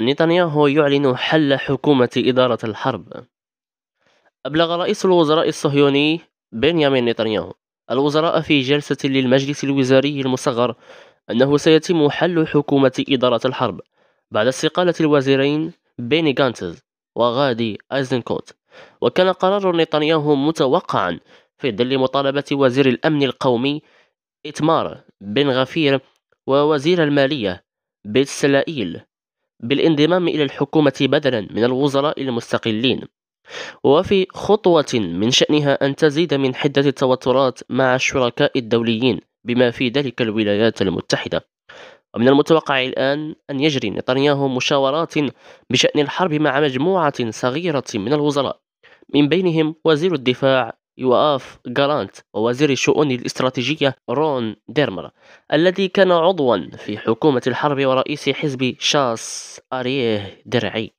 نتنياهو يعلن حل حكومة إدارة الحرب أبلغ رئيس الوزراء الصهيوني بنيامين نتنياهو الوزراء في جلسة للمجلس الوزاري المصغر أنه سيتم حل حكومة إدارة الحرب بعد استقالة الوزيرين بيني غانتز وغادي أيزنكوت وكان قرار نتنياهو متوقعا في ظل مطالبة وزير الأمن القومي إتمار بن غفير ووزير المالية بيت سلائيل بالانضمام إلى الحكومة بدلا من الوزراء المستقلين وفي خطوة من شأنها أن تزيد من حدة التوترات مع الشركاء الدوليين بما في ذلك الولايات المتحدة ومن المتوقع الآن أن يجري نتنياهو مشاورات بشأن الحرب مع مجموعة صغيرة من الوزراء من بينهم وزير الدفاع يوقف جالانت ووزير الشؤون الاستراتيجية رون ديرمر الذي كان عضوا في حكومة الحرب ورئيس حزب شاس أريه درعي